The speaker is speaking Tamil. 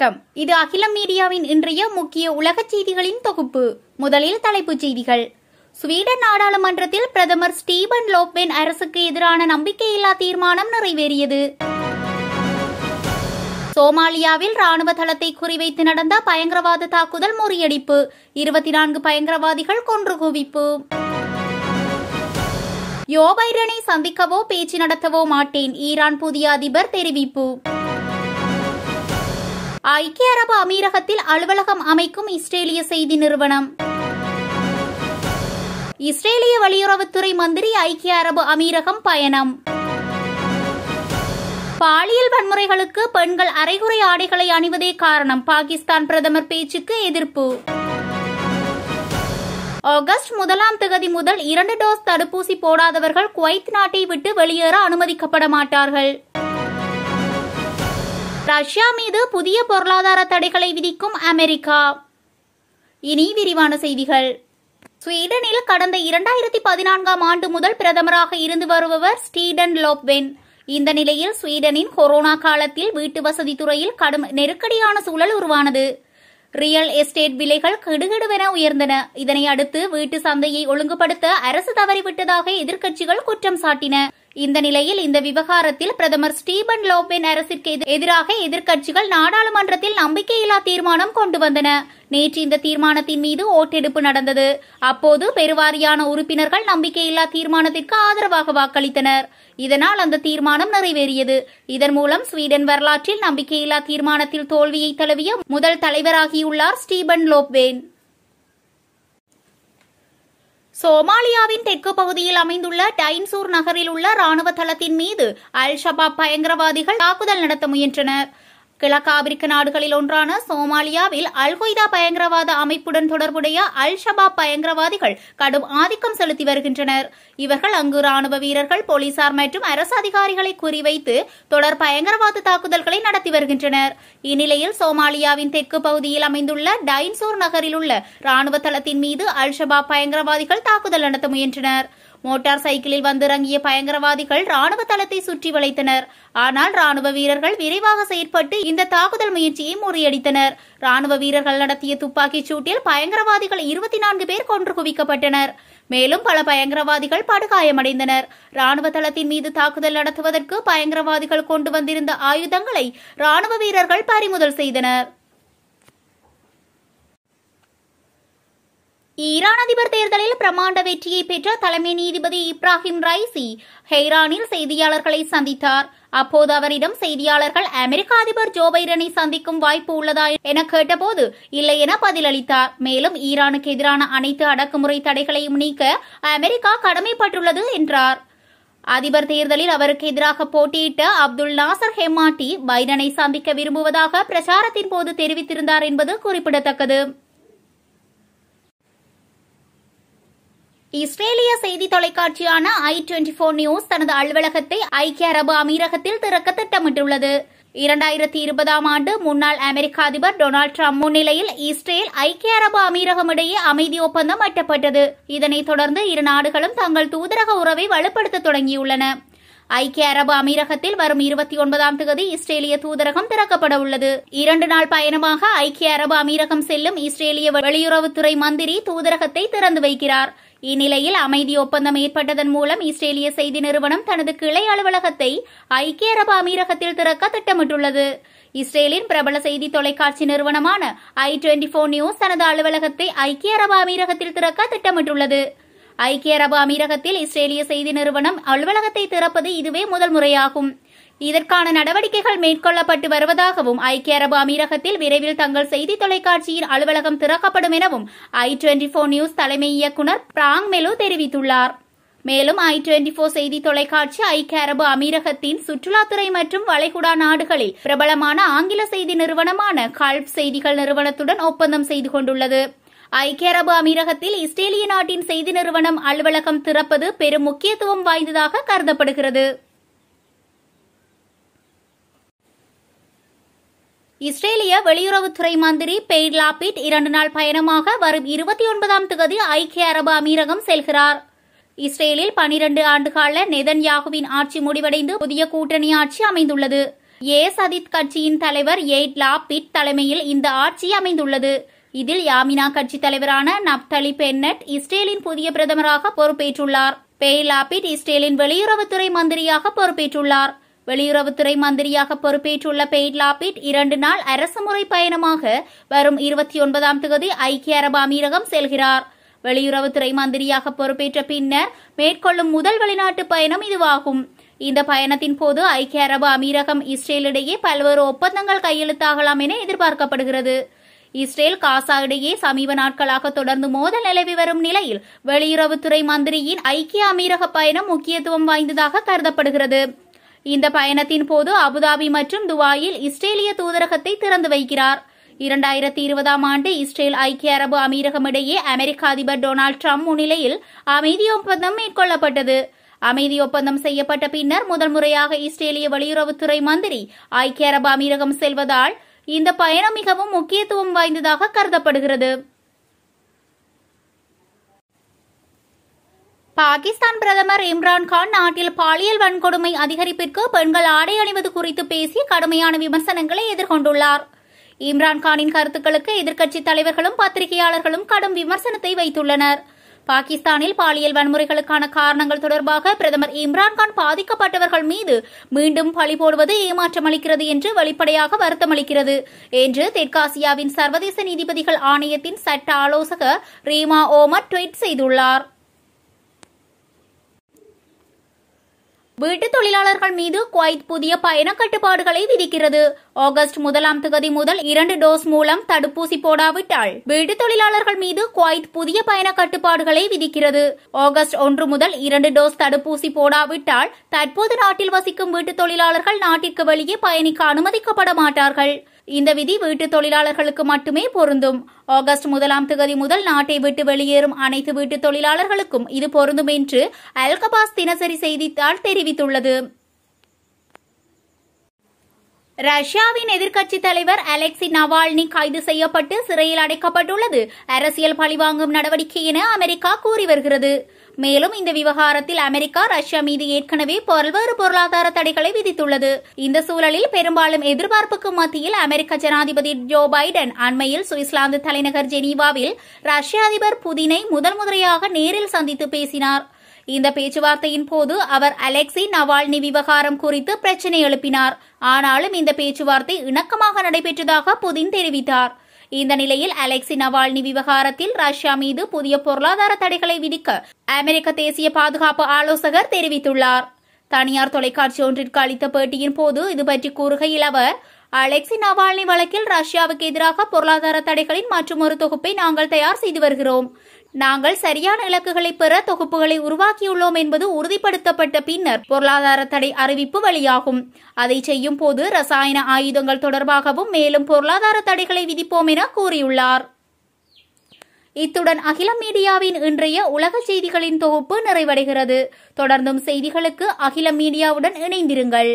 வணக்கம் இது அகிலம் மீடியாவின் இன்றைய முக்கிய உலக செய்திகளின் தொகுப்பு முதலில் தலைப்புச் செய்திகள் ஸ்வீடன் நாடாளுமன்றத்தில் பிரதமர் ஸ்டீபன் லோப்வென் அரசுக்கு எதிரான நம்பிக்கையில்லா தீர்மானம் நிறைவேறியது சோமாலியாவில் ராணுவ தளத்தை குறிவைத்து நடந்த பயங்கரவாத தாக்குதல் முறியடிப்பு இருபத்தி நான்கு பயங்கரவாதிகள் கொன்று குவிப்பு யோ பைடனை சந்திக்கவோ பேச்சு நடத்தவோ மாட்டேன் ஈரான் புதிய அதிபர் தெரிவிப்பு ஐக்கிய அரபு அமீரகத்தில் அலுவலகம் அமைக்கும் இஸ்ரேலிய செய்தி நிறுவனம் இஸ்ரேலிய வெளியுறவுத்துறை மந்திரி ஐக்கிய அரபு அமீரகம் பயணம் பாலியல் வன்முறைகளுக்கு பெண்கள் அரைகுறை ஆடைகளை அணிவதே காரணம் பாகிஸ்தான் பிரதமர் பேச்சுக்கு எதிர்ப்பு ஆகஸ்ட் முதலாம் தேதி முதல் இரண்டு டோஸ் தடுப்பூசி போடாதவர்கள் குவைத் நாட்டை விட்டு வெளியேற அனுமதிக்கப்பட மாட்டார்கள் ரஷ்யா மீது புதிய பொருளாதார தடைகளை விதிக்கும் அமெரிக்கா இனி விரிவான செய்திகள் ஸ்வீடனில் கடந்த இரண்டாயிரத்தி பதினான்காம் ஆண்டு முதல் பிரதமராக இருந்து வருபவர் ஸ்டீடன் லோப்வென் இந்த நிலையில் ஸ்வீடனின் கொரோனா காலத்தில் வீட்டு வசதி துறையில் கடும் நெருக்கடியான சூழல் உருவானது ரியல் எஸ்டேட் விலைகள் கெடுகெடுவென உயர்ந்தன இதனை அடுத்து வீட்டு சந்தையை ஒழுங்குபடுத்த அரசு தவறிவிட்டதாக எதிர்க்கட்சிகள் குற்றம் சாட்டின இந்த நிலையில் இந்த விவகாரத்தில் பிரதமர் ஸ்டீபன் லோபென் அரசிற்கு எதிராக எதிர்க்கட்சிகள் நாடாளுமன்றத்தில் நம்பிக்கையில்லா தீர்மானம் கொண்டு வந்தன நேற்று இந்த தீர்மானத்தின் மீது ஓட்டெடுப்பு நடந்தது அப்போது பெருவாரியான உறுப்பினர்கள் நம்பிக்கையில்லா தீர்மானத்திற்கு ஆதரவாக வாக்களித்தனர் இதனால் அந்த தீர்மானம் நிறைவேறியது இதன் மூலம் ஸ்வீடன் வரலாற்றில் நம்பிக்கையில்லா தீர்மானத்தில் தோல்வியை தழுவிய முதல் தலைவராகியுள்ளார் ஸ்டீபன் லோப்வேன் சோமாலியாவின் தெற்கு பகுதியில் அமைந்துள்ள டைன்சூர் நகரில் உள்ள ராணுவ தளத்தின் மீது அல் ஷபாப் பயங்கரவாதிகள் தாக்குதல் நடத்த முயன்றனர் ஆப்பிரிக்க நாடுகளில் ஒன்றான சோமாலியாவில் அல்கொய்தா பயங்கரவாத அமைப்புடன் தொடர்புடைய அல் ஷபாப் பயங்கரவாதிகள் கடும் ஆதிக்கம் செலுத்தி வருகின்றனர் இவர்கள் அங்கு ராணுவ வீரர்கள் போலீசார் மற்றும் அரசு அதிகாரிகளை குறிவைத்து தொடர் பயங்கரவாத தாக்குதல்களை நடத்தி வருகின்றனர் இந்நிலையில் சோமாலியாவின் தெற்கு பகுதியில் அமைந்துள்ள டைன்சோர் நகரில் உள்ள ராணுவ தளத்தின் மீது அல் ஷபாப் பயங்கரவாதிகள் தாக்குதல் நடத்த முயன்றனர் மோட்டார் சைக்கிளில் வந்திறங்கிய பயங்கரவாதிகள் ராணுவ தளத்தை சுற்றி வளைத்தனர் ஆனால் ராணுவ வீரர்கள் விரைவாக செயற்பட்டு இந்த தாக்குதல் முயற்சியை முறியடித்தனர் ராணுவ வீரர்கள் நடத்திய துப்பாக்கிச் சூட்டில் பயங்கரவாதிகள் இருபத்தி நான்கு பேர் கொன்று குவிக்கப்பட்டனர் மேலும் பல பயங்கரவாதிகள் படுகாயமடைந்தனர் ராணுவ தளத்தின் மீது தாக்குதல் நடத்துவதற்கு பயங்கரவாதிகள் கொண்டு வந்திருந்த ஆயுதங்களை ராணுவ வீரர்கள் பறிமுதல் செய்தனர் ஈரான் அதிபர் தேர்தலில் பிரமாண்ட வெற்றியை பெற்ற தலைமை நீதிபதி இப்ராஹிம் ரைசி ஹெய்ரானில் செய்தியாளர்களை சந்தித்தார் அப்போது அவரிடம் செய்தியாளர்கள் அமெரிக்க அதிபர் ஜோ பைடனை சந்திக்கும் வாய்ப்பு உள்ளதா என கேட்டபோது இல்லை என பதிலளித்தார் மேலும் ஈரானுக்கு எதிரான அனைத்து அடக்குமுறை தடைகளையும் நீக்க அமெரிக்கா கடமைப்பட்டுள்ளது என்றார் அதிபர் தேர்தலில் அவருக்கு எதிராக போட்டியிட்ட அப்துல் நாசர் ஹெமாட்டி பைடனை சந்திக்க விரும்புவதாக பிரச்சாரத்தின் போது தெரிவித்திருந்தார் என்பது குறிப்பிடத்தக்கது இஸ்ரேலிய செய்தி தொலைக்காட்சியான ஐ டுவெண்டி போர் நியூஸ் தனது அலுவலகத்தை ஐக்கிய அரபு அமீரகத்தில் திறக்க திட்டமிட்டுள்ளது இரண்டாயிரத்தி இருபதாம் ஆண்டு முன்னாள் அமெரிக்க அதிபர் டொனால்டு டிரம்ப் முன்னிலையில் இஸ்ரேல் ஐக்கிய அரபு அமீரகம் இடையே அமைதி ஒப்பந்தம் எட்டப்பட்டது இதனைத் தொடர்ந்து இரு நாடுகளும் தங்கள் தூதரக உறவை வலுப்படுத்த தொடங்கியுள்ளன ஐக்கிய அரபு அமீரகத்தில் வரும் இருபத்தி ஒன்பதாம் தேதி இஸ்ரேலிய தூதரகம் திறக்கப்பட உள்ளது இரண்டு நாள் பயணமாக ஐக்கிய அரபு அமீரகம் செல்லும் இஸ்ரேலிய வெளியுறவுத்துறை மந்திரி தூதரகத்தை திறந்து வைக்கிறார் இந்நிலையில் அமைதி ஒப்பந்தம் ஏற்பட்டதன் மூலம் இஸ்ரேலிய செய்தி நிறுவனம் தனது கிளை அலுவலகத்தை ஐக்கிய அரபு அமீரகத்தில் திறக்க திட்டமிட்டுள்ளது இஸ்ரேலின் பிரபல செய்தி தொலைக்காட்சி நிறுவனமான ஐ டுவெண்டி போர் நியூஸ் தனது அலுவலகத்தை ஐக்கிய அரபு அமீரகத்தில் திறக்க திட்டமிட்டுள்ளது ஐக்கிய அரபு அமீரகத்தில் இஸ்ரேலிய செய்தி நிறுவனம் அலுவலகத்தை திறப்பது இதுவே முதல் முறையாகும் இதற்கான நடவடிக்கைகள் மேற்கொள்ளப்பட்டு வருவதாகவும் ஐக்கிய அரபு அமீரகத்தில் விரைவில் தங்கள் செய்தி தொலைக்காட்சியின் அலுவலகம் திறக்கப்படும் எனவும் ஐ டுவெண்டி போர் நியூஸ் தலைமை இயக்குநர் பிராங் மெலு தெரிவித்துள்ளார் மேலும் ஐ டுவெண்டி போர் செய்தி தொலைக்காட்சி ஐக்கிய அரபு அமீரகத்தின் சுற்றுலாத்துறை மற்றும் வளைகுடா நாடுகளில் பிரபலமான ஆங்கில செய்தி நிறுவனமான கல்ப் செய்திகள் நிறுவனத்துடன் ஒப்பந்தம் செய்து கொண்டுள்ளது ஐக்கிய அரபு அமீரகத்தில் இஸ்ரேலிய நாட்டின் செய்தி நிறுவனம் அலுவலகம் திறப்பது பெரும் முக்கியத்துவம் வாய்ந்ததாக கருதப்படுகிறது இஸ்ரேலிய வெளியுறவுத்துறை மந்திரி பெய்ட் லாபிட் இரண்டு நாள் பயணமாக வரும் இருபத்தி ஒன்பதாம் தேதி ஐக்கிய அரபு அமீரகம் செல்கிறார் இஸ்ரேலில் பனிரண்டு ஆண்டுகால நெதன் யாகுவின் ஆட்சி முடிவடைந்து புதிய கூட்டணி ஆட்சி அமைந்துள்ளது ஏ சதித் கட்சியின் தலைவர் எய்ட் லாபிட் தலைமையில் இந்த ஆட்சி அமைந்துள்ளது இதில் யாமினா கட்சி தலைவரான நப்தலி பென்னட் இஸ்ரேலின் புதிய பிரதமராக பொறுப்பேற்றுள்ளார் பேலாபிட் இஸ்ரேலின் வெளியுறவுத்துறை மந்திரியாக பொறுப்பேற்றுள்ளார் வெளியுறவுத்துறை மந்திரியாக பொறுப்பேற்றுள்ள பெய்ட்லாபிட் இரண்டு நாள் அரசுமுறை பயணமாக வரும் இருபத்தி ஒன்பதாம் தேதி ஐக்கிய அரபு அமீரகம் செல்கிறார் வெளியுறவுத்துறை மந்திரியாக பொறுப்பேற்ற பின்னர் மேற்கொள்ளும் முதல் வெளிநாட்டு பயணம் இதுவாகும் இந்த பயணத்தின் போது ஐக்கிய அரபு அமீரகம் இஸ்ரேலிடையே பல்வேறு ஒப்பந்தங்கள் கையெழுத்தாகலாம் என எதிர்பார்க்கப்படுகிறது இஸ்ரேல் காசா இடையே சமீப நாட்களாக தொடர்ந்து மோதல் நிலவி வரும் நிலையில் வெளியுறவுத்துறை மந்திரியின் ஐக்கிய அமீரக பயணம் முக்கியத்துவம் வாய்ந்ததாக கருதப்படுகிறது இந்த பயணத்தின் போது அபுதாபி மற்றும் துபாயில் இஸ்ரேலிய தூதரகத்தை திறந்து வைக்கிறார் இரண்டாயிரத்தி இருபதாம் ஆண்டு இஸ்ரேல் ஐக்கிய அரபு அமீரகம் இடையே அமெரிக்க அதிபர் டொனால்டு ட்ரம்ப் முன்னிலையில் அமைதி ஒப்பந்தம் மேற்கொள்ளப்பட்டது அமைதி ஒப்பந்தம் செய்யப்பட்ட பின்னர் முதல் முறையாக இஸ்ரேலிய வெளியுறவுத்துறை மந்திரி ஐக்கிய அரபு அமீரகம் செல்வதால் இந்த பயணம் மிகவும் முக்கியத்துவம் வாய்ந்ததாக கருதப்படுகிறது பாகிஸ்தான் பிரதமர் இம்ரான்கான் நாட்டில் பாலியல் வன்கொடுமை அதிகரிப்பிற்கு பெண்கள் ஆடை அணிவது குறித்து பேசி கடுமையான விமர்சனங்களை எதிர்கொண்டுள்ளார் இம்ரான்கானின் கருத்துக்களுக்கு எதிர்க்கட்சித் தலைவர்களும் பத்திரிகையாளர்களும் கடும் விமர்சனத்தை வைத்துள்ளனர் பாகிஸ்தானில் பாலியல் வன்முறைகளுக்கான காரணங்கள் தொடர்பாக பிரதமர் இம்ரான்கான் பாதிக்கப்பட்டவர்கள் மீது மீண்டும் பழி போடுவது ஏமாற்றம் அளிக்கிறது என்று வெளிப்படையாக வருத்தமளிக்கிறது என்று தெற்காசியாவின் சர்வதேச நீதிபதிகள் ஆணையத்தின் சட்ட ஆலோசகர் ரீமா ஓமர் ட்வீட் செய்துள்ளாா் வீட்டு தொழிலாளர்கள் மீது குவைத் புதிய பயண கட்டுப்பாடுகளை விதிக்கிறது ஆகஸ்ட் முதலாம் தேதி முதல் இரண்டு டோஸ் மூலம் தடுப்பூசி போடாவிட்டால் வீட்டு தொழிலாளர்கள் மீது குவைத் புதிய பயண கட்டுப்பாடுகளை விதிக்கிறது ஆகஸ்ட் ஒன்று முதல் இரண்டு டோஸ் தடுப்பூசி போடாவிட்டால் தற்போது நாட்டில் வசிக்கும் வீட்டு தொழிலாளர்கள் நாட்டிற்கு வெளியே பயணிக்க அனுமதிக்கப்பட மாட்டார்கள் இந்த விதி வீட்டு தொழிலாளர்களுக்கு மட்டுமே பொருந்தும் ஆகஸ்ட் முதலாம் தேதி முதல் நாட்டை விட்டு வெளியேறும் அனைத்து வீட்டு தொழிலாளர்களுக்கும் இது பொருந்தும் என்று அல்கபாஸ் தினசரி செய்தித்தாள் தெரிவித்துள்ளது ரஷ்யாவின் எதிர்க்கட்சி தலைவர் அலெக்சி நவால்னி கைது செய்யப்பட்டு சிறையில் அடைக்கப்பட்டுள்ளது அரசியல் பழிவாங்கும் நடவடிக்கை என அமெரிக்கா கூறி வருகிறது மேலும் இந்த விவகாரத்தில் அமெரிக்கா ரஷ்யா மீது ஏற்கனவே பல்வேறு பொருளாதார தடைகளை விதித்துள்ளது இந்த சூழலில் பெரும்பாலும் எதிர்பார்ப்புக்கு மத்தியில் அமெரிக்க ஜனாதிபதி ஜோ பைடன் அண்மையில் சுவிட்சர்லாந்து தலைநகர் ஜெனீவாவில் ரஷ்ய அதிபர் புதினை முதல் முறையாக நேரில் சந்தித்து பேசினார் இந்த பேச்சுவார்த்தையின் போது அவர் அலெக்சி நவால்னி விவகாரம் குறித்து பிரச்சினை எழுப்பினார் ஆனாலும் இந்த பேச்சுவார்த்தை இணக்கமாக நடைபெற்றதாக புதின் தெரிவித்தார் இந்த நிலையில் அலெக்சி நவால்னி விவகாரத்தில் ரஷ்யா மீது புதிய பொருளாதார தடைகளை விதிக்க அமெரிக்க தேசிய பாதுகாப்பு ஆலோசகர் தெரிவித்துள்ளார் தனியார் தொலைக்காட்சி ஒன்றிற்கு அளித்த பேட்டியின் போது இதுபற்றி கூறுகையில் அவர் அலெக்சி நவால்னி வழக்கில் ரஷ்யாவுக்கு எதிராக பொருளாதார தடைகளின் மற்றும் ஒரு தொகுப்பை நாங்கள் தயார் செய்து வருகிறோம் நாங்கள் சரியான இலக்குகளை பெற தொகுப்புகளை உருவாக்கியுள்ளோம் என்பது உறுதிப்படுத்தப்பட்ட பின்னர் பொருளாதார தடை அறிவிப்பு வழியாகும் அதை செய்யும் போது ரசாயன ஆயுதங்கள் தொடர்பாகவும் மேலும் பொருளாதார தடைகளை விதிப்போம் என கூறியுள்ளார் இத்துடன் அகில மீடியாவின் இன்றைய உலக செய்திகளின் தொகுப்பு நிறைவடைகிறது தொடர்ந்தும் செய்திகளுக்கு அகில மீடியாவுடன் இணைந்திருங்கள்